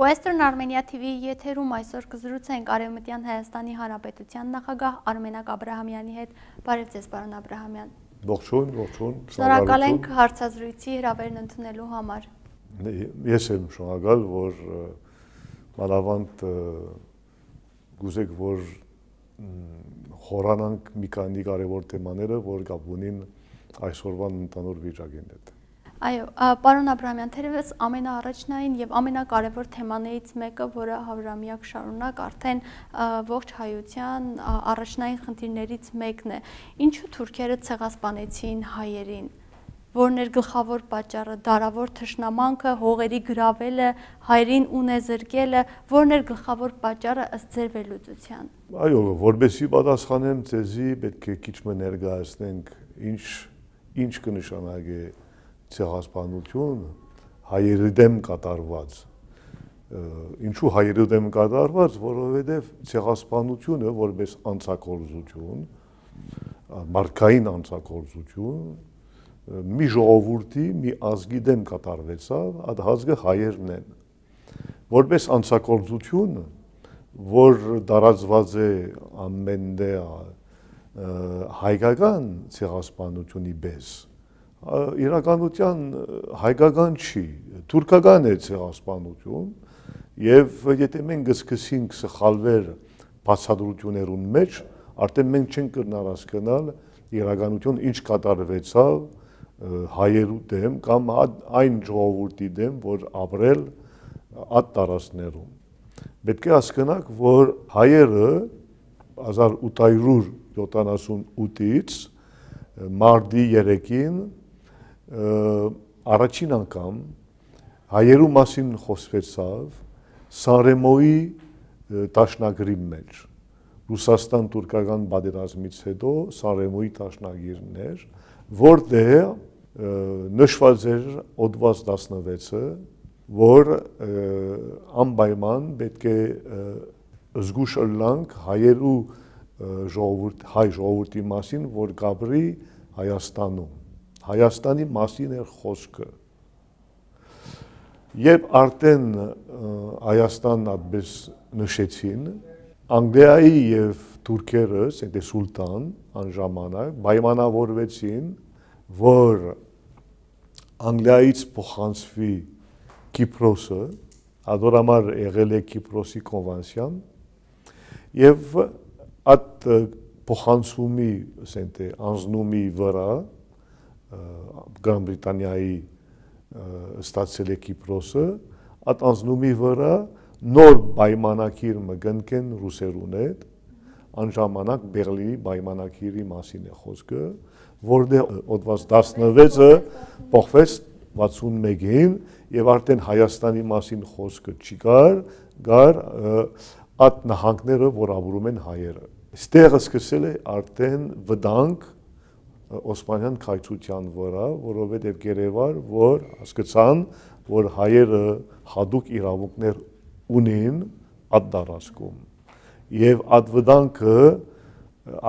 Western Armenia TV-ի եթերում այսօր կզրուցենք Արևմտյան Հայաստանի Հանրապետության նախագահ Արմենակ Աբրահամյանի հետ։ Բարև ձեզ, պարոն Աբրահամյան։ Ողջույն, ողջույն։ Շնորհակալ ենք հարցազրույցի հրավերն ընդունելու համար։ Ես եմ շնորհակալ, որ մանավանդ գուզեք, որ խորանանք մի քանի կարևոր թեմաները, որ կապ ունին այսօրվան ընդհանուր վիճակին հետ։ Այո, պարոն Աբրամյան, թերևս ամենաառաջնային եւ ամենակարևոր թեմաներից մեկը, որը հավրամիակ շարունակ արդեն ողջ հայության առաջնային խնդիրներից մեկն է։ Ինչու թուրքերը ցեղասպանեցին հայերին որն էր գլխավոր պատճառը դարավոր թշնամանքը, հողերի գravelը, հայրին ունեզրկելը, որն էր գլխավոր պատճառը ըստ ձեր վերլուծության։ Այո, որբեսի պատասխանեմ ցեզի, պետք է քիչ մը ներկայացնենք ինչ ինչ կնշանակի ցեղասպանություն հայերի դեմ կատարված ինչու հայերի դեմ կատարված որովհետև ցեղասպանությունը որպես անցակորզություն մարդկային անցակորզություն մի ժողովրդի մի ազգի դեմ կատարվեցավ այդ ազգը հայերն են որպես անցակորզություն որ դարածված է ամենտեղ դե, հայկական ցեղասպանությունի բես իրականության հայկական չի, թուրքական է ցեղասպանություն եւ եթե մենք գսկսենք սխալվեր բացադրություներուն մեջ, արդեն մենք չենք կնարած կնալ իրականություն ինչ կատարվեցավ հայերու դեմ կամ այն ժողովրդի դեմ, որ ապրել այդ տարածներում։ Պետք է հասկանանք, որ հայերը 1878-ից մարտի 3-ին առաջին անգամ հայերու մասին խոսվեցավ Սարեմոյի տաշնագրի մեջ Ռուսաստան Թուրքական բادرազմից հետո Սարեմոյի տաշնագիրն էր, որտեղ նշված էր օդված 16-ը, որ անպայման պետք է զգուշ լինենք հայերու ժողովուրդ հայ ժողովրդի մասին, որ գաբրի Հայաստանում Հայաստանի մասին էր խոսքը։ Երբ արդեն Հայաստանն այդպես նշեցին, Անգլիայի եւ Թուրքերը, այդ սուլտան անժամանակ պայմանավորվեցին, որ Անգլիայից փոխանցվի Կիպրոսը, ադորամար եղել է Կիպրոսի կոնվենցիան եւ այդ փոխանցումի, ասենք, անզնումի վրա կամ Բրիտանիայի ստացել է Կիպրոսը, այդ անձնումի վրա նոր պայմանակիր մգնկեն ռուսերուն հետ անժամանակ Բերլինի պայմանակիրի մասին է խոսքը, որտեղ օդված 16-ը փոխվեց 61-ին եւ արդեն Հայաստանի մասին խոսքը չի կար, գար այդ նահանգները, որ ապրում են հայերը։ Ստեղը սկսել է արդեն վտանգ Օսմանյան քայքցության վրա, որովհետև գերեվար, որ հասկացան, որ հայերը հadouk իրավունքներ ունին ադդարասկում։ Եվ ադվդանքը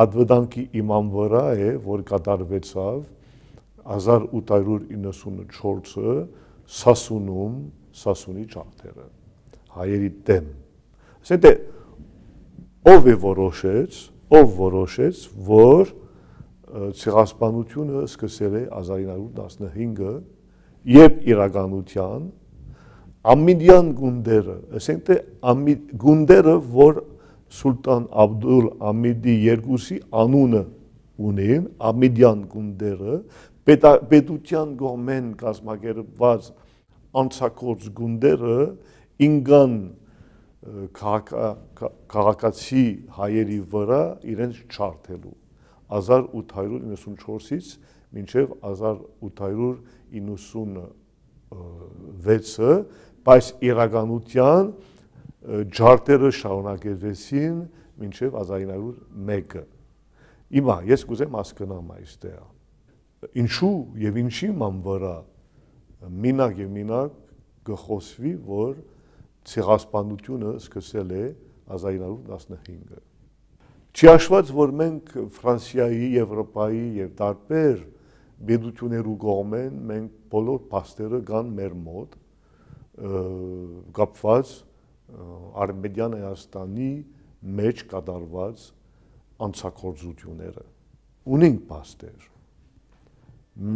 ադվդանքի իմամ վրա է, որ կատարվեցավ 1894-ը Սասունում, Սասունի ճարտերը հայերի դեմ։ Այսինքն դե, ով է որոշեց, ով որոշեց, որ ցեղասպանությունը սկսել է 1915-ը, երբ իրականության Ամիդյան գունդերը, ասենք թե Ամիդ գունդերը, որ Սուլտան Աբդուլ Ամիդի երկուսի անունը ունեն, Ամիդյան գունդերը, պետության գոմեն կազմակերպված անցակոց գունդերը ինգան քաղաքացի հայերի վրա իրենց չարթելու 1894-ից մինչև 1896-ը, բայց իրականության ջարդերը շարունակեցին մինչև 1901-ը։ Հիմա ես կուզեմ հասկանամ այստեղ։ Ինչու եւ ինչի ման վրա մինակ եւ մինակ գխոսվի, որ ցեղասպանությունը սկսել է 1915-ը։ Չի հաշված, որ մենք Ֆրանսիայի, Եվրոպայի եւ տարբեր բեդություներու գոմեն մենք բոլոր փաստերը կան մեր մոտ կապված Արմենիան Հայաստանի մեջ կատարված անցակորձությունները։ Ունենք փաստեր։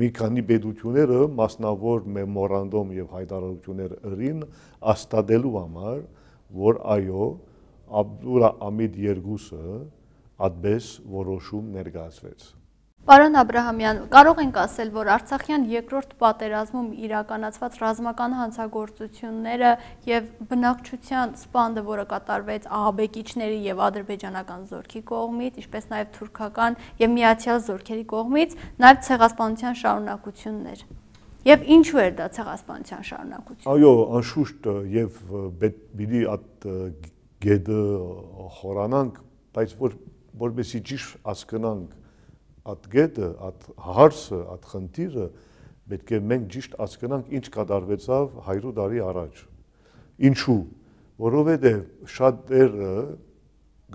Մի քանի բեդությունները մասնավոր մեմորանդում եւ հայտարարություններ ըրին աստադելու համար, որ այո, Աբդուլա Ամիդ Երգուսը ադբես որոշում ներկայացվեց։ Պարոն Աբ รา համյան, կարող ենք ասել, որ Արցախյան երկրորդ պատերազմում իրականացված ռազմական հանցագործությունները եւ բնակչության սպանդը, որը կատարվեց ահաբեկիչների եւ ադրբեջանական զորքի կողմից, ինչպես նաեւ թուրքական եւ միացյալ զորքերի կողմից, նաեւ ցեղասպանության շարունակություններ։ Եվ ինչու էր դա ցեղասպանության շարունակություն։ Այո, անշուշտ եւ պիտի այդ գեդը խորանանք, բայց որ որովհետեւ ճիշտ հասկանանք այդ գետը, այդ հարցը, այդ խնդիրը, պետք է մենք ճիշտ հասկանանք ինչ կատարվեցավ 100 տարի առաջ։ Ինչու՞, որովհետև շատ դերը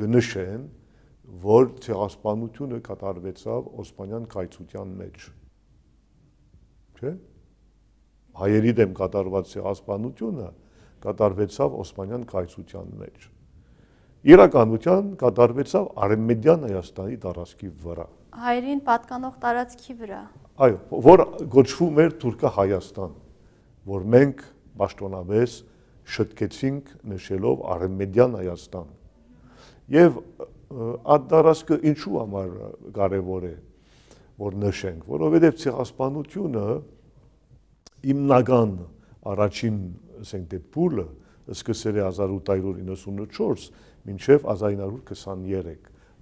գնշեն, որ ցեղասպանությունը կատարվեցավ Օսմանյան կայծության մեջ։ Չէ՞։ Հայերի դեմ կատարված ցեղասպանությունը կատարվեցավ Օսմանյան կայծության մեջ։ Չէ? իրականության կատարվեցավ Արևմտյան Հայաստանի տարածքի վրա։ Հայերին պատկանող տարածքի վրա։ Այո, որ գոչվում էր Թուրքա Հայաստան, որ մենք պաշտոնապես շտկեցինք նշելով Արևմտյան Հայաստան։ Եվ այդ տարածքը ինչու համար կարևոր է որ նշենք, որովհետև ցեղասպանությունը հիմնական առաջին, ասենք դեպքը սկսել է 1894 մինչև 1923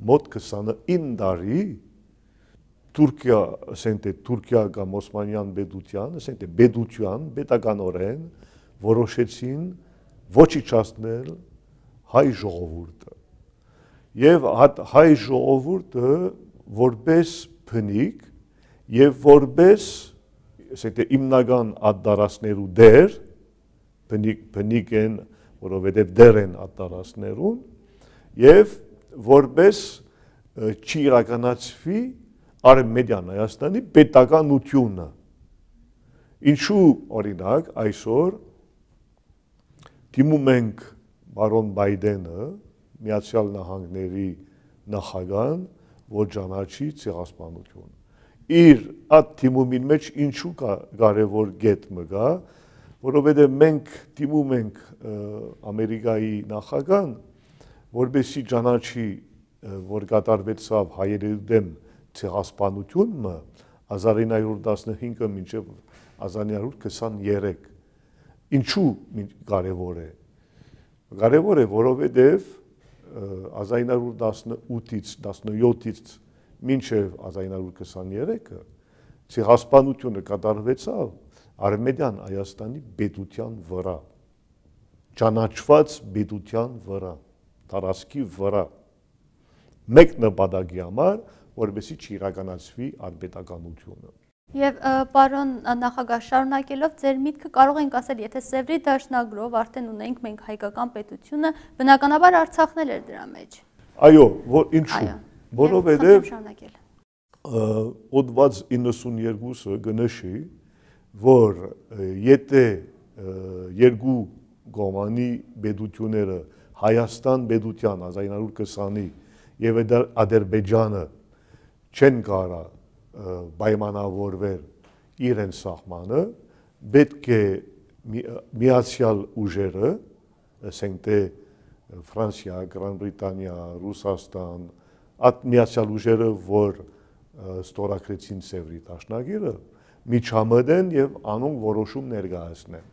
մոտ 29 տարի Թուրքիա, ասենտե Թուրքիա կամ Օսմանյան բեդության, ասենտե բեդության պետականորեն որոշեցին ոչիչացնել հայ ժողովուրդը։ Եվ հայ ժողովուրդը որպես փնիկ եւ որպես ասենտե իմնական ադարասներու դեր փնիկ փնիկ են որովհետև դեռ են ատարածներուն եւ որպես չի իրականացվի Արմենիան Հայաստանի պետականությունը։ Ինչու օրինակ այսօր դիմում ենք Բարոն Բայդենը, Միացյալ Նահանգների նախագահան, որ ճանաչի ցեղասպանություն։ Իր այդ դիմումին մեջ ինչու կարևոր գետ մը կա, կա որովհետև մենք դիմում ենք ամերիկայի նախագահան, որբեսի ճանաչի, որ կատարվեցավ հայերի դեմ ցեղասպանությունը 1915-ը մինչև 1923։ Ինչու կարևոր է։ Կարևոր է, որովհետև 1918-ից 17-ից մինչև 1923-ը ցեղասպանությունը կատարվեցավ Արմենիան Հայաստանի պետության վրա ճանաչված պետության վրա տարածքի վրա մեկ նպատակի համար որովհետեւ չիրականացվի արբետականությունը Եվ պարոն նախագահ շարունակելով ձեր միտքը կարող ենք ասել, եթե Սևրի դաշնագրով արդեն ունենք մենք հայկական պետությունը, բնականաբար Արցախն էլ էր դրա մեջ։ Այո, որ ինչու։ Որովհետև Օդված 92-ը գնշի որ եթե երկու գոմանի բեդությունները Հայաստան բեդության 1920-ի եւ Ադրբեջանը չեն կարա պայմանավորվել իրենց սահմանը, պետք է միացյալ ուժերը, ասենք թե Ֆրանսիա, Gran Britannia, Ռուսաստան, այդ միացյալ ուժերը, որ ստորագրեցին Սևրի տաշնագիրը, միջամտեն եւ անոնք որոշում ներկայացնեն։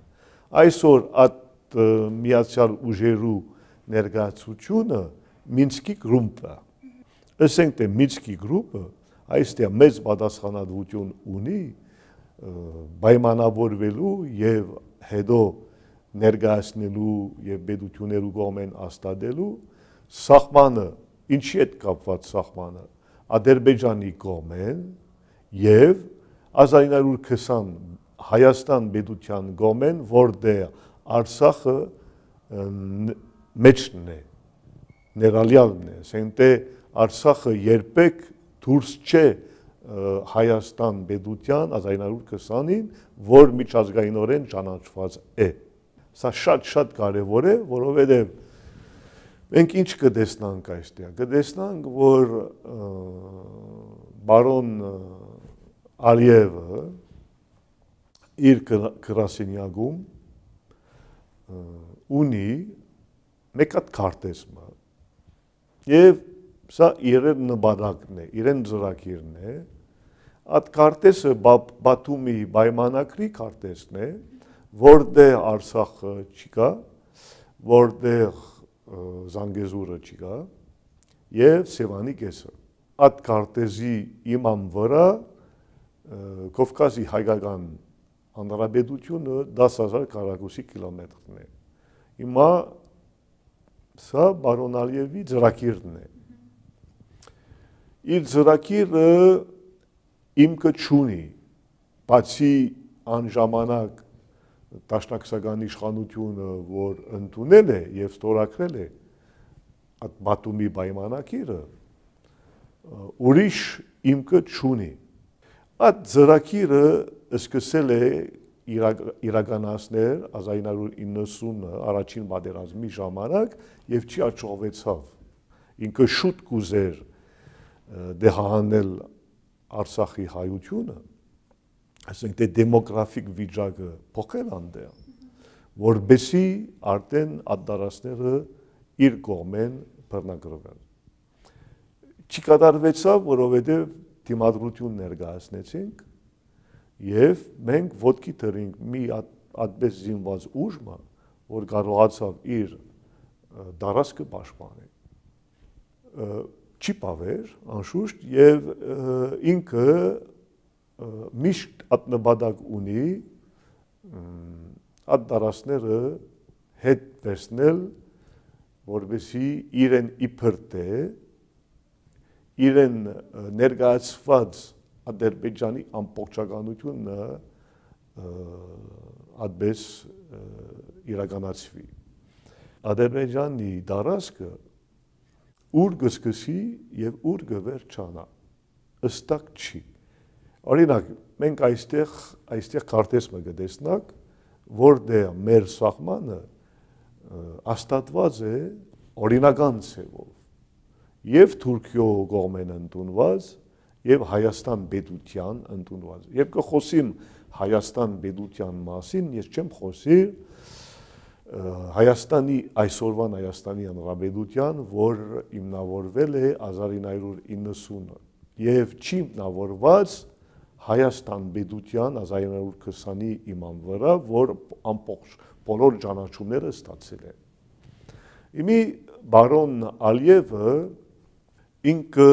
Այսօր այդ միացյալ ուժերու ներկայացությունը Մինսկի գրուպը։ Ասենք թե Մինսկի գրուպը այստեղ մեծ պատասխանատվություն ունի պայմանավորվելու եւ հետո ներգայացնելու եւ բդություներու կողմեն աստադելու սահմանը ինչի հետ կապված սահմանը ադրբեջանի կողմեն եւ 1920 Հայաստան Բեդության գոմեն, որտեղ դե Արցախը մեջն է, ներալյալն է, ասենտե դե Արցախը երբեք դուրս չէ Հայաստան Բեդության 1920-ին, որ միջազգայինորեն ճանաչված է։ Սա շատ-շատ կարևոր է, որովհետև Մենք ինչ կտեսնանք այստեղ։ Կտեսնանք, որ բարոն Ալիևը իր Կրասինյագում ունի մեկ հատ քարտեզը եւ սա իրեն նպատակն է, իրեն ծրագիրն է։ Այդ քարտեզը Բաթումի պայմանակրի քարտեզն է, որտեղ Արցախը չկա, որտեղ Զանգեզուրը չկա եւ Սևանի կեսը։ Այդ քարտեզի իմամ վրա Կովկասի հայկական հանրապետությունը 10000 քառակուսի կիլոմետրն է։ Հիմա սա բարոն Ալիևի ծրագիրն է։ Իր ծրագիրը իմքը չունի, բացի այն ժամանակ տաշնակցական իշխանությունը, որ ընդունել է եւ ստորագրել է այդ Բաթումի պայմանակիրը, ուրիշ իմքը չունի։ Այդ ծրագիրը սկսել է իրականացնել 1990 առաջին մադերանզմի ժամանակ եւ չի աճողվեցավ։ Ինքը շուտ կուզեր դեհանել Արցախի հայությունը, ասենք թե դեմոգրաֆիկ վիճակը փոխել անդեղ, որբեսի արդեն ադարասները իր կողմեն բռնագրվել։ Չի կատարվեցավ, որովհետև դիմադրություն ներկայացնեցինք եւ մենք ոդկի դրինք մի այդպես զինված ուժը, որ կարողացավ իր դարաշկը պաշտպանել։ Չի բավեր, անշուշտ, եւ ինքը միշտ ատնաբադակ ունի այդ դարաշները հետ վերցնել, որովհետեւ իրեն իբր դե իրեն ներկայացված Ադրբեջանի ամբողջականությունը ադպես իրականացվի։ Ադրբեջանի դարաշկը ուր գսկսի եւ ուր գվերջանա։ Ըստակ չի։ Օրինակ, մենք այստեղ այստեղ քարտեզը գտեսնակ, որտեղ դե մեր սահմանը աստատված է օրինական ցևով եւ Թուրքիո կողմեն ընդունված եւ Հայաստան Պետության ընդունված։ Եվ կխոսիմ Հայաստան Պետության մասին, ես չեմ խոսի Հայաստանի այսօրվան Հայաստանի Հանրապետության, որ իմնավորվել է 1990-ը եւ չի իմնավորված Հայաստան Պետության 1920-ի իման վրա, որ ամբողջ բոլոր ճանաչումները ստացել է։ Իմի բարոն Ալիևը ինքը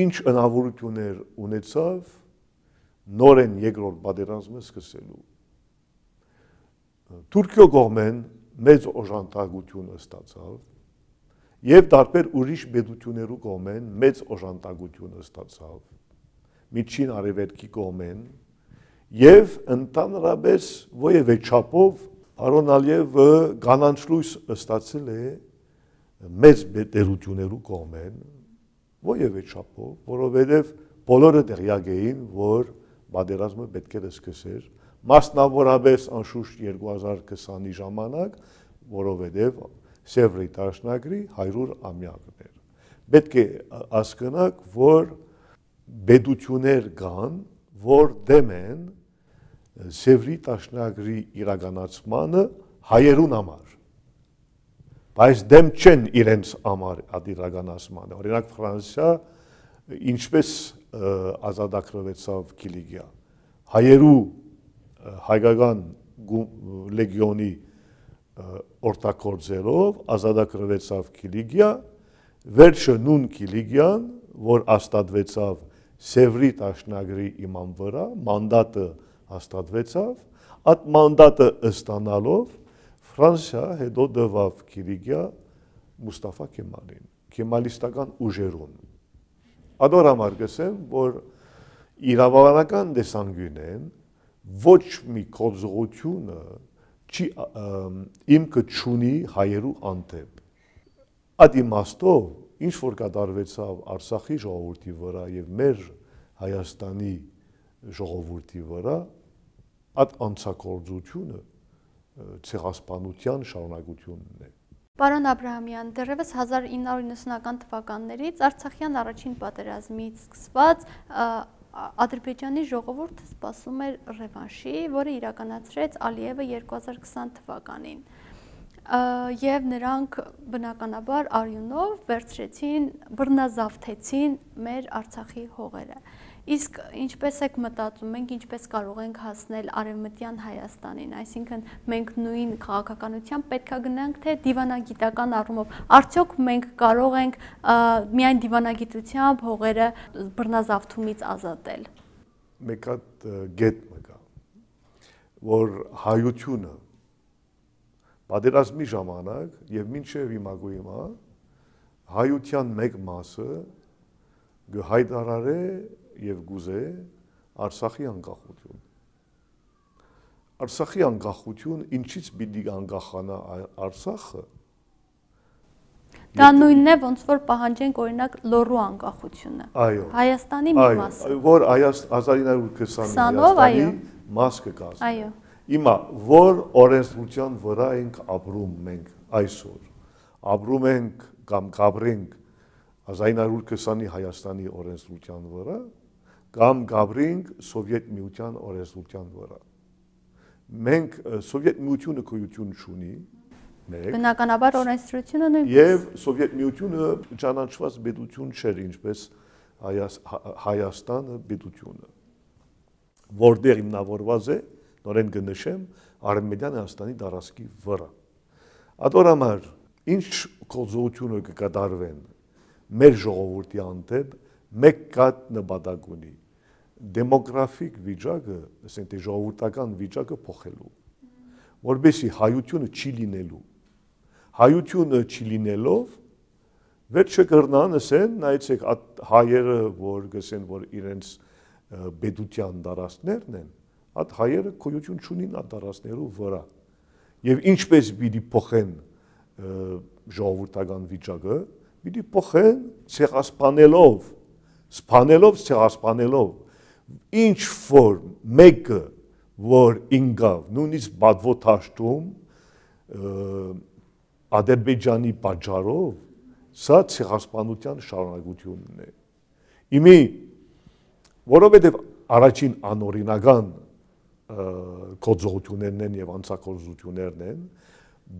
ինչ հնարավորություններ ունեցավ նորեն երկրորդ պատերազմը սկսելու։ Թուրքիո կողմեն մեծ օժանդակություն ստացավ եւ տարբեր ուրիշ պետություներու կողմեն մեծ օժանդակություն ստացավ։ Միջին արևելքի կողմեն եւ ընդհանրապես ովևէ չափով Արոն Ալիևը կանանչ լույս ստացել է մեծ դերություներու կողմեն ոևէ չափով, որովհետև բոլորը դեղյակ էին, որ բادرազմը պետք է սկսեր, մասնավորապես անշուշտ 2020-ի ժամանակ, որովհետև Սևրի տաշնագրի 100 ամյակն էր։ Պետք է ասկնակ, որ բեդություններ կան, որ դեմ են Սևրի տաշնագրի իրականացմանը հայերուն համար բայց դեմ չեն իրենց համար ադիրագանացմանը։ Օրինակ Ֆրանսիա ինչպես ազատագրվեցավ Կիլիգիա։ Հայերու հայկական լեգիոնի օրտակորձերով ազատագրվեցավ Կիլիգիա, վերջը նուն Կիլիգիան, որ աստատվեցավ Սևրի տաշնագրի իման վրա, մանդատը հաստատվեցավ, այդ մանդատը ստանալով Ֆրանսիա հետո դվավ Կիրիգիա Մուստաֆա Կեմալին, կեմալիստական ուժերուն։ Ադոր համար գսեմ, որ իրավաբանական դեսանգյունեն ոչ մի կոզղությունը չի իմքը չունի հայերու անտեպ։ Այդ իմաստով ինչ որ կատարվեցավ Արցախի ժողովրդի վրա եւ մեր Հայաստանի ժողովրդի վրա, այդ անցակորձությունը ցեղասպանության շարունակությունն է։ Պարոն Աբրահամյան, դեռևս 1990-ական թվականներից Արցախյան առաջին պատերազմից սկսված Ադրբեջանի ժողովուրդը սպասում էր ռևանշի, որը իրականացրեց Ալիևը 2020 թվականին։ Եվ նրանք բնականաբար արյունով վերցրեցին, բռնազավթեցին մեր Արցախի հողերը։ Իսկ ինչպես եք մտածում, մենք ինչպես կարող ենք հասնել արևմտյան Հայաստանին, այսինքն մենք նույն քաղաքականությամբ պետքա գնանք թե դիվանագիտական առումով։ Արդյոք մենք կարող ենք միայն դիվանագիտությամբ հողերը բռնազավթումից ազատել։ Մեկ հատ գետ մկա, որ հայությունը պատերազմի ժամանակ եւ մինչեւ իմագույմա հայության մեկ մասը գհայտարարե եւ գուզե Արցախի անկախություն։ Արցախի անկախություն ինչից պիտի անկախանա Արցախը։ Դա նույնն է, ոնց որ պահանջենք օրինակ Լոռու անկախությունը։ Այո։ Հայաստանի մի մասը։ Այո, որ 1920-ով այո մաս կգազնի։ Այո։ Հիմա որ օրենսդրության վրա ենք ապրում մենք այսօր։ Ապրում ենք կամ կապրենք 1920-ի Հայաստանի օրենսդրության վրա, կամ գաբրինգ սովյետ միության օրենսդրության վրա։ Մենք սովյետ միությունը գոյություն չունի, մեկ։ Բնականաբար օրենսդրությունը նույնպես։ Եվ սովյետ միությունը ճանաչված պետություն չէր, ինչպես հա, հա, Հայաստանը պետությունը, որտեղ հիմնավորված է, նորեն կնշեմ, Արմենիան Հայաստանի դարաշկի վրա։ Ադոր համար ինչ կոզողությունը կկատարվեն մեր ժողովրդի հանդեպ մեկ կատ նպատակ ունի դեմոգրաֆիկ վիճակը, ասենք թե ժողովրդական վիճակը փոխելու, որբեսի հայությունը չի լինելու։ Հայությունը չի լինելով վերջը կրնան ասեն, նայեցեք հայերը, որ գսեն, որ իրենց բեդության դարաշներն են, այդ հայերը քոյություն չունին այդ դարաշներու վրա։ Եվ ինչպես պիտի փոխեն ժողովրդական վիճակը, պիտի փոխեն ցեղասպանելով սփանելով, չհասփանելով ինչ որ մեկը որ ինգավ, նույնիսկ բադվոթաշտում Ադրբեջանի պատճառով սա ցեղասպանության շարունակությունն է։ Իմի որովհետև առաջին անօրինական կոծողություններն են եւ անցակոծություններն են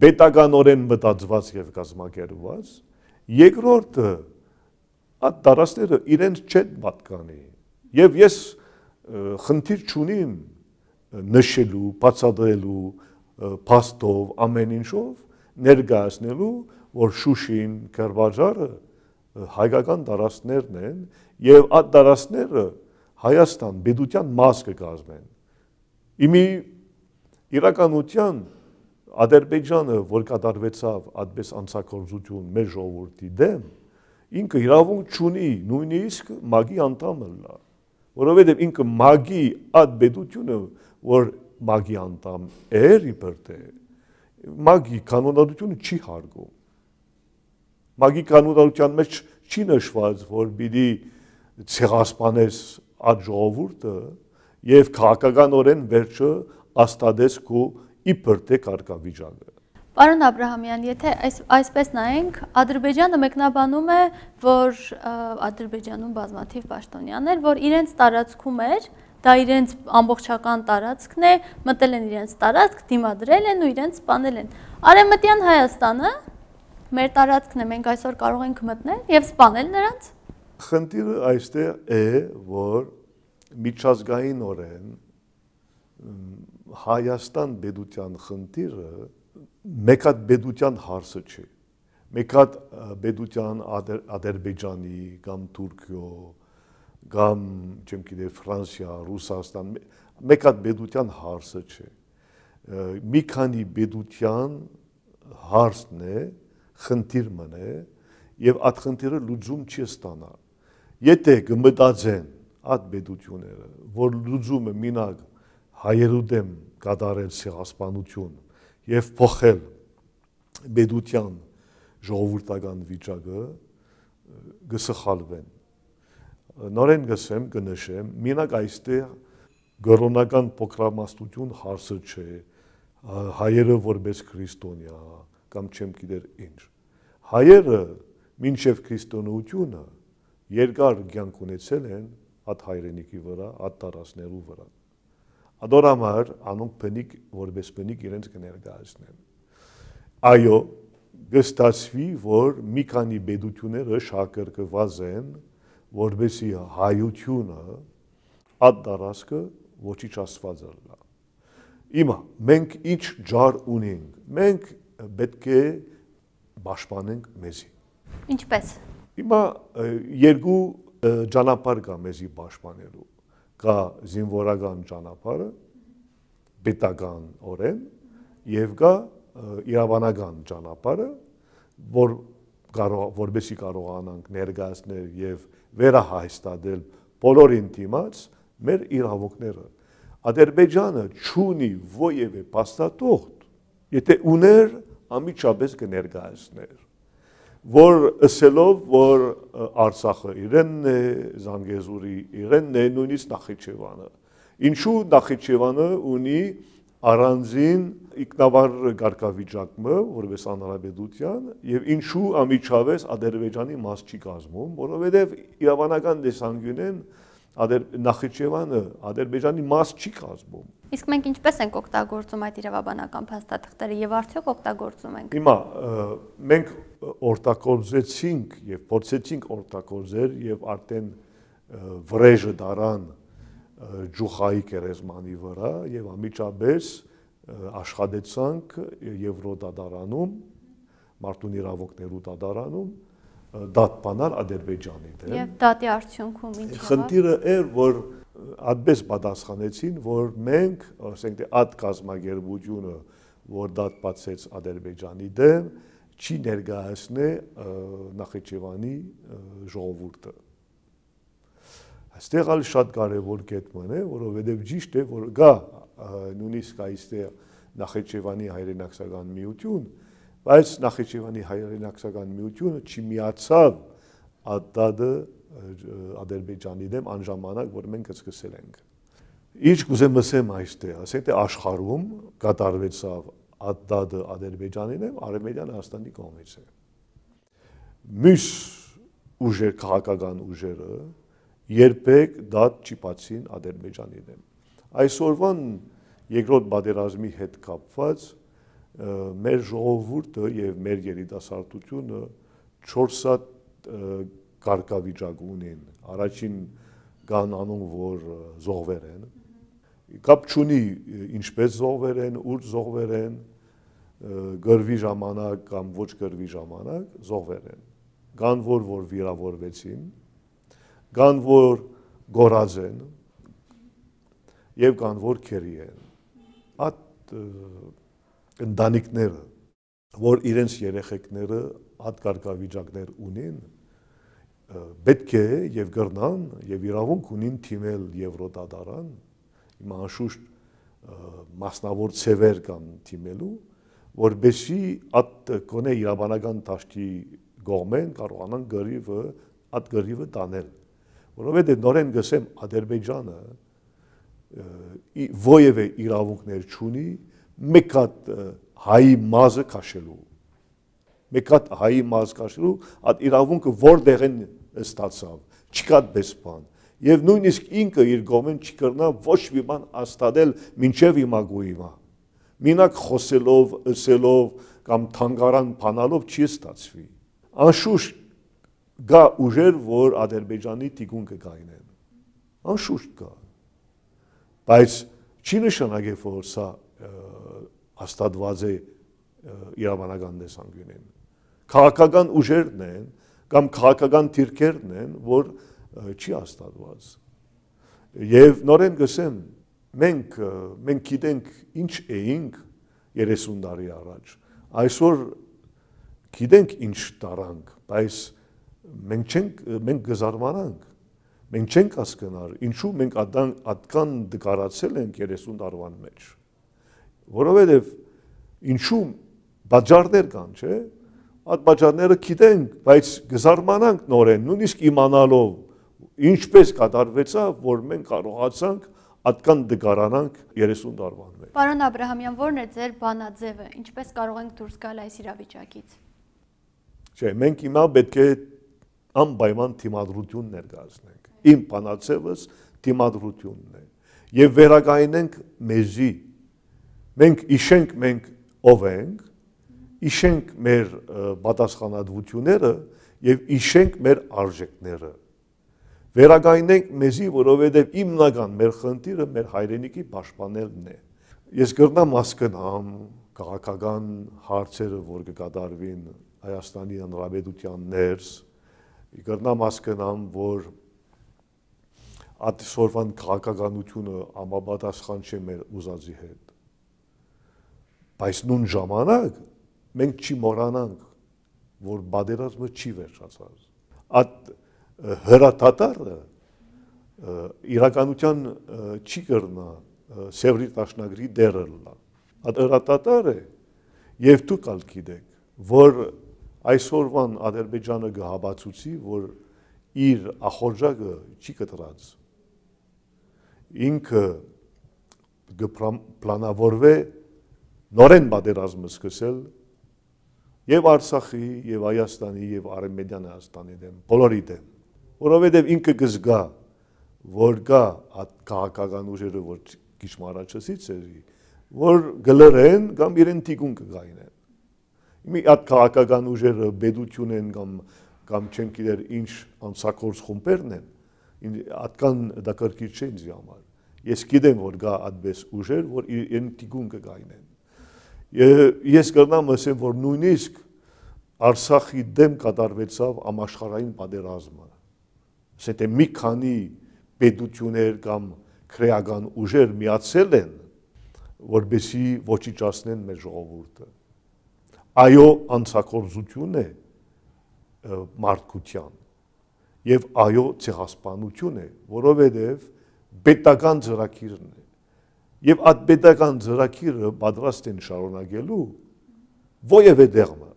պետականորեն մտածված եւ կազմակերպված երկրորդը այդ տարածները իրենց չեն պատկանի։ Եվ ես խնդիր չունիմ նշելու, բացատրելու, փաստով, ամեն ինչով ներկայացնելու, որ Շուշին, Կերբաժարը հայկական տարածքներն են եւ այդ տարածքները Հայաստան բեդության մաս կկազմեն։ Իմի իրականության Ադրբեջանը, որ կատարվեցավ այդպես անցակորձություն մեր ժողովրդի դեմ, ինքը իրավունք չունի նույնիսկ մագի անդամ լնա, որովհետև ինքը մագի այդ պետությունը, որ մագի անդամ էր իբրտե, մագի կանոնադրությունը չի հարգում։ Մագի կանոնադրության մեջ չի նշված, որ պիտի ցեղասպանես այդ ժողովուրդը եւ քաղաքականորեն վերջը աստադես քո իբրտե կարգավիճակը։ Պարոն Աբ รา համյան, եթե այս այսպես նայենք, Ադրբեջանը մեկնաբանում է, որ Ադրբեջանում բազմաթիվ պաշտոնյաներ, որ իրենց տարածքում էր, դա իրենց ամբողջական տարածքն է, մտել են իրենց տարածք, դիմադրել են ու իրենց սպանել են։ Արեմտյան Հայաստանը մեր տարածքն է, մենք այսօր կարող ենք մտնել եւ սպանել նրանց։ Խնդիրը այստեղ է, որ միջազգային օրեն Հայաստան պետության խնդիրը մեկ հատ բեդության հարցը չէ։ Մեկ հատ բեդության ադեր, Ադրբեջանի կամ Թուրքիո կամ չեմ գիտե Ֆրանսիա, Ռուսաստան մեկ հատ բեդության հարցը չէ։ Մի քանի բեդության հարցն է, խնդիր մնե եւ այդ խնդիրը լուծում չի ստանա։ Եթե կմտածեն այդ բեդությունները, որ լուծումը մինակ հայերու դեմ կատարել սիղասպանություն եւ փոխել բեդության ժողովրդական վիճակը գսխալվեն նորեն գսեմ կնշեմ մենակ այստեղ գերոնական փոքրամասնություն հարցը չէ հայերը որպես քրիստոնյա կամ չեմ գիտեր ինչ հայերը մինչև քրիստոնեությունը երկար կյանք ունեցել են ատ հայրենիքի վրա, ատ տարածներու վրա։ Ադոր համար անոնք բնիկ որպես բնիկ իրենց կներկայացնեն։ Այո, գստացվի, որ մի քանի բեդությունները շակերկված են, որբեսի հայությունը ադարասկը ոչինչ ասված ալա։ Հիմա մենք ինչ ջար ունենք։ Մենք պետք է պաշտպանենք մեզի։ Ինչպես։ Հիմա երկու ճանապարհ կա մեզի պաշտպանելու կա զինվորական ճանապարհը պետական օրեն եւ կա իրավանական ճանապարհը որ կարող որբեսի կարողանանք ներգայացնել եւ վերահայստadel բոլորին դիմաց մեր իրավունքները ադրբեջանը ճունի ովևէ փաստաթուղթ եթե ուներ ամիջապես կներկայացներ որ ասելով որ Արցախը իրենն է, Զանգեզուրի իրենն է, նույնիսկ Նախիջևանը։ Ինչու Նախիջևանը ունի առանձին ինքնավար ղարքավիճակը, որպես հանրապետության, եւ ինչու ամիջավես Ադրբեջանի մաս չի կազմում, որովհետեւ իրավանական դեսանգյունեն Ադրբ Նախիջևանը Ադրբեջանի մաս չի կազմում Իսկ մենք ինչպես ենք օգտագործում այդ իրավաբանական փաստաթղթերը եւ արդյոք օգտագործում ենք։ Հիմա մենք օգտագործեցինք եւ փորձեցինք օգտագործել եւ արդեն վրեժը դարան ջուխայի կերեզմանի վրա եւ ամիջապես աշխատեցանք Եվրոդադարանում մարդուն իրավունքներու դադարանում դատpanal Ադրբեջանի դեմ։ Եվ դատի արդյունքում ինչ հավ։ Խնդիրը էր որ և, այդպես պատասխանեցին, որ մենք, ասենք թե այդ կազմակերպությունը, որ դատպացեց Ադրբեջանի դեմ, չի ներկայացնե Նախիջևանի ժողովուրդը։ Այստեղ ալ շատ կարևոր կետմն է, որովհետև ճիշտ է, որ գա նույնիսկ այստեղ Նախիջևանի հայրենակցական միություն, բայց Նախիջևանի հայրենակցական միությունը չմիացավ ադադը Ադրբեջանի դեմ անժամանակ, որ մենք սկսել ենք։ Ինչ կուզեմ ասեմ այստեղ, ասեք թե աշխարհում կատարվեցավ ադդադը Ադրբեջանի դեմ Արևմտյան Հայաստանի կողմից է։ Մյուս ուժեր, քաղաքական ուժերը երբեք դատ չիպացին Ադրբեջանի դեմ։ Այսօրվան երկրորդ բادرազմի հետ կապված մեր ժողովուրդը եւ մեր երիտասարդությունը 4 հատ կարգավիճակ ունեն, առաջին կան անում, որ զողվեր են։ Կապ չունի ինչպես զողվեր են, ուր զողվեր են, գրվի ժամանակ կամ ոչ գրվի ժամանակ զողվեր են։ Կան որ որ վիրավորվեցին, կան որ գորած են եւ կան որ քերի են։ Այդ ընտանիքները, որ իրենց երեխեքները այդ կարգավիճակներ ունեն, պետք է եւ գրնան եւ իրավունք ունին թիմել եվրոդատարան իմ անշուշտ մասնավոր ծևեր կան թիմելու որբեսի at կոնե իրավանական դաշտի գողմեն կարողանան գրիվը at գրիվը տանել որովհետեւ նորեն գսեմ ադրբեջանը ոևէ իրավունքներ չունի մեկ հատ հայի մազը քաշելու մեկ հատ հայի մազկաշրու այդ իրավունքը որտեղ են ստացավ չկա դես բան եւ նույնիսկ ինքը իր գոմեն չկրնա ոչ մի բան աստադել մինչեւ հիմա գույմա մինակ խոսելով ասելով կամ թանգարան փանալով չի ստացվի անշուշտ գա ուժեր որ ադրբեջանի տիկունքը գայնեն անշուշտ գա բայց չի նշանակել որ սա աստադված է իրավանական դեսանգյունին քաղաքական ուժերն են կամ քաղաքական դիրքերն են, որ չի հաստատված։ Եվ նորեն գսեմ, մենք մենք գիտենք ինչ էինք 30 տարի առաջ։ Այսօր գիտենք ինչ տարանք, բայց մենք չենք մենք գզարմանանք։ Մենք չենք հասկանար, ինչու մենք ադան ատկան դկարացել ենք 30 տարվան մեջ։ Որովհետև ինչու բաժարներ կան, չէ՞, պատճառները գիտենք, բայց գզարմանանք նորեն, նույնիսկ իմանալով ինչպես կատարվեցավ, որ մենք կարողացանք ատկան դգարանանք 30 տարվան մեջ։ Պարոն Աբ รา համյան, ո՞րն է ձեր բանաձևը, ինչպես կարող ենք դուրս գալ այս իրավիճակից։ Չէ, մենք հիմա պետք է անպայման թիմադրություն ներկայացնենք։ Իմ բանաձևս թիմադրությունն է։ Եվ վերակայնենք մեզի։ Մենք իշենք մենք ով ենք իշենք մեր պատասխանատվությունները եւ իշենք մեր արժեքները։ Վերագայնենք մեզի, որովհետեւ իմնական մեր խնդիրը մեր հայրենիքի պաշտպանելն է։ Ես գրնամ ասկնամ քաղաքական հարցերը, որ կկատարվին Հայաստանի Հանրապետության ներս, գրնամ ասկնամ, որ ատսորվան քաղաքականությունը համապատասխան չէ մեր ուզածի հետ։ Բայց նույն ժամանակ մենք չի մոռանանք, որ բادرազմը չի վերջացած։ Այդ հրատատարը իրականության չի կրնա Սևրի տաշնագրի դերը լա։ Այդ հրատատարը եւ դու կալ գիտեք, որ այսօրվան Ադրբեջանը գհաբացուցի, որ իր ախորժակը չի կտրած։ Ինքը գպլանավորվե նորեն բادرազմը սկսել 1918 եւ Արցախի, եւ Հայաստանի, եւ Արմենիան Հայաստանի դեմ, բոլորի դեմ, որովհետեւ ինքը գզգա, որ կա քաղաքական ուժերը, որ քիչ առաջացից էր, որ գլրեն կամ իրեն տիկուն կգայնեն։ Մի հատ քաղաքական ուժերը բեդություն են կամ կամ չեմ գիտեր ինչ անցակորց խումբերն են, ատկան դակարկիչ չեն ձի համար։ Ես գիտեմ, որ կա այդպես ուժեր, որ իրեն տիկուն կգայնեն Ես կրնամ ասեմ, որ նույնիսկ Արցախի դեմ կատարվեցավ ամաշխարհային պատերազմը։ Ասեցե մի քանի պետություններ կամ քրեական ուժեր միացել են, որբեսի ոչնչացնեն մեր ժողովուրդը։ Այո, անցակորզություն է մարդկության եւ այո, ցեղասպանություն է, որովհետեւ պետական ծրագիրն է եւ այդ պետական ծրագիրը պատրաստ են շարունակելու ովևէ դերմը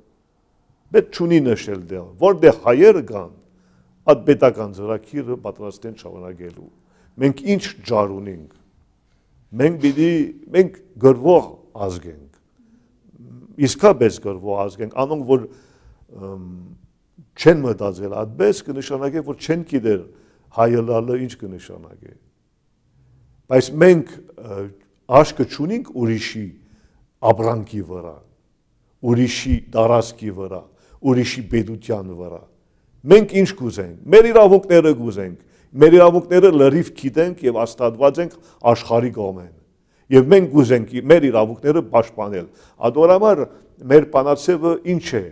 պետք չունի նշել դեր որտեղ դե հայերը կան այդ պետական ծրագիրը պատրաստ են շարունակելու մենք ինչ ջար ունենք մենք պիտի մենք գրվող ազգ ենք իսկապես գրվող ազգ ենք անոնք որ չեն մտածել այդպես կնշանակի որ չեն գիտեր հայելալը ինչ կնշանակի Բայց մենք աշկը չունենք ուրիշի ապրանքի վրա, ուրիշի տարածքի վրա, ուրիշի բեդության վրա։ Մենք ինչ կուզենք, մեր իրավունքները կուզենք, մեր իրավունքները լրիվ գիտենք եւ աստատված ենք աշխարհի կողմեն։ Եվ մենք կուզենք մեր իրավունքները պաշտպանել։ Ադորամար մեր բանացևը ինչ է։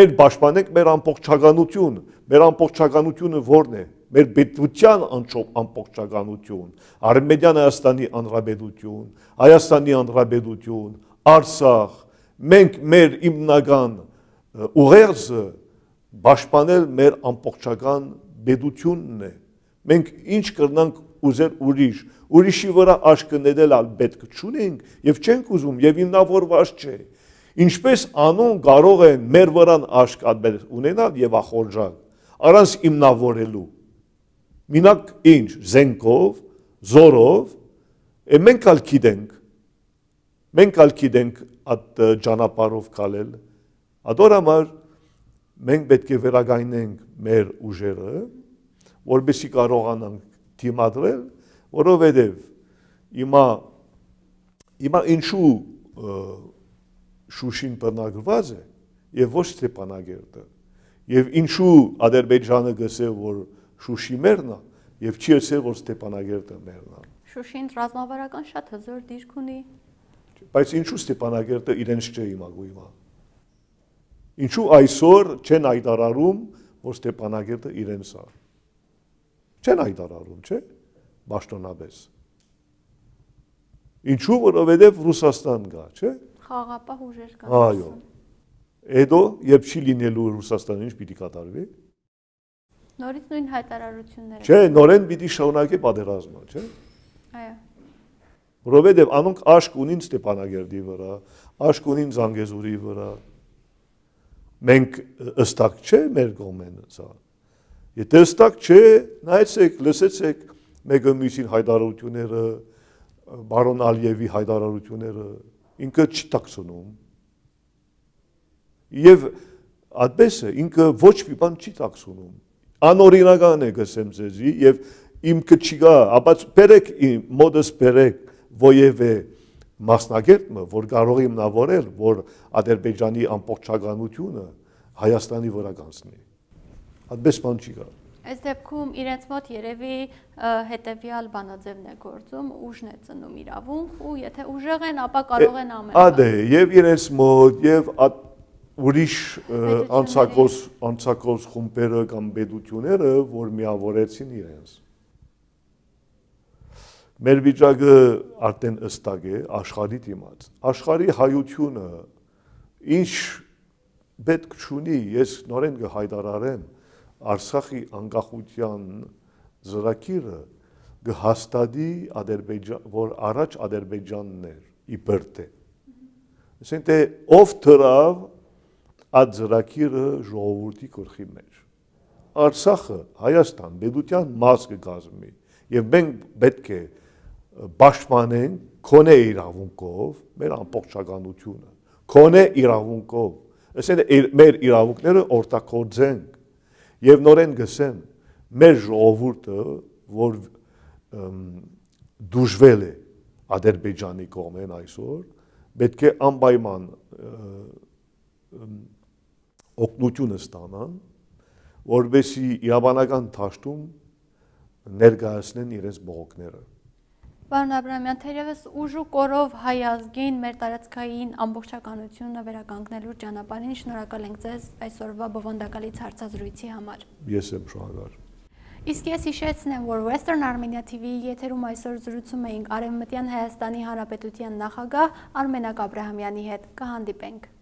Մեր պաշտպանենք մեր ամբողջականություն, մեր ամբողջականությունը որն է։ որ մեր պետության անչով ամբողջականություն, Արմենիան Հայաստանի Հանրապետություն, Հայաստանի Հանրապետություն, Արցախ, մենք մեր իմնական ուղերձը պաշտպանել մեր ամբողջական պետությունն է։ Մենք ինչ կրնանք ուզեր ուրիշ, ուրիշի վրա աշկներել ալ պետք չունենք եւ չենք ուզում եւ հիմնավորված չէ։ Ինչպես անոն կարող են մեր վրան աշկ ադբեր ունենալ եւ ախորժալ առանց հիմնավորելու մինակ ինչ, զենքով, զորով, է մենք ալ գիտենք, մենք ալ գիտենք այդ ճանապարով կալել, ադոր համար մենք պետք է վերագայնենք մեր ուժերը, որբեսի կարողանանք թիմադրել, որովհետև հիմա հիմա ինչու շուշին բնագրված է եւ ոչ թե բանագերտը եւ ինչու ադրբեջանը գսե որ և, Շուշի մերնա եւ չի ասել որ Ստեփանագերտը մերնա։ Շուշին ռազմավարական շատ հզոր դիրք ունի։ Բայց ինչու Ստեփանագերտը իրենց չէ իմագույմա։ Ինչու այսօր չեն այդարարում, որ Ստեփանագերտը իրենց է։ Չեն այդարարում, չէ՞։ Պաշտոնապես։ Ինչու որովհետև Ռուսաստան գա, չէ՞։ Խաղապահ ուժեր կան։ Այո։ Այդո, երբ չի լինելու Ռուսաստանը ինչ պիտի կատարվի։ Նորից նույն հայտարարությունները։ Չէ, նորեն պիտի շարունակի պատերազմը, չէ՞։ Այո։ Որովհետև անոնք աշկ ունին Ստեփանագերդի վրա, աշկ ունին Զանգեզուրի վրա։ Մենք ըստակ չէ մեր կողմենը սա։ Եթե ըստակ չէ, նայեցեք, լսեցեք մեկը մյուսին հայտարարությունները, բարոն Ալիևի հայտարարությունները, ինքը չի տակցնում։ Եվ այդպես է, ինքը ոչ մի բան չի տակցնում անօրինական է գսեմ ձեզի եւ իմ քչիկա, ապա բերեք իմ մոդս բերեք ոևէ մասնագետը, որ կարող իմ նավորել, որ Ադրբեջանի ամբողջականությունը Հայաստանի վրա կանցնի։ Այդպես բան չի կարող։ Այս դեպքում իրենց մոտ երևի հետևյալ բանաձևն է գործում, ուժն է ծնում իրավունք ու եթե ուժեղ են, ապա կարող են ամեն։ Ադե, եւ իրենց մոտ, եւ ուրիշ անցակոս անցակոս խումբերը կամ բեդությունները, որ միավորեցին իրենց։ Մեր վիճակը արդեն ըստակ է աշխարհի դիմաց։ Աշխարհի հայությունը ինչ պետք չունի, ես նորեն կհայտարարեմ Արցախի անկախության ծրագիրը կհաստատի Ադրբեջան, որ առաջ Ադրբեջանն էր իբր թե։ Այսինքն թե ով թրավ այդ ծրագիրը ժողովրդի գլխի մեջ։ Արցախը Հայաստան բեդության մաս կգազմի եւ մենք պետք է պաշտպանենք կոնե իրավունքով մեր ամբողջականությունը, կոնե իրավունքով։ Այսինքն մեր իրավունքները օրտակորձենք եւ նորեն գսեն մեր ժողովուրդը, որ դժվել է Ադրբեջանի կողմեն այսօր, պետք է անպայման օգնությունը ստանան, որբեսի իրավանական դաշտում ներկայացնեն իրենց բողոքները։ Պարոն Աբրամյան, թերևս ուժու կորով հայ ազգին մեր տարածքային ամբողջականությունը վերականգնելու ճանապարհին շնորհակալ ենք ձեզ այսօրվա բովանդակալից հարցազրույցի համար։ Ես եմ շնորհակալ։ Իսկ ես հիշեցնեմ, որ Western Armenia TV-ի եթերում այսօր զրուցում էինք Արևմտյան Հայաստանի Հանրապետության նախագահ Արմենակ Աբրահամյանի հետ։ Կհանդիպենք։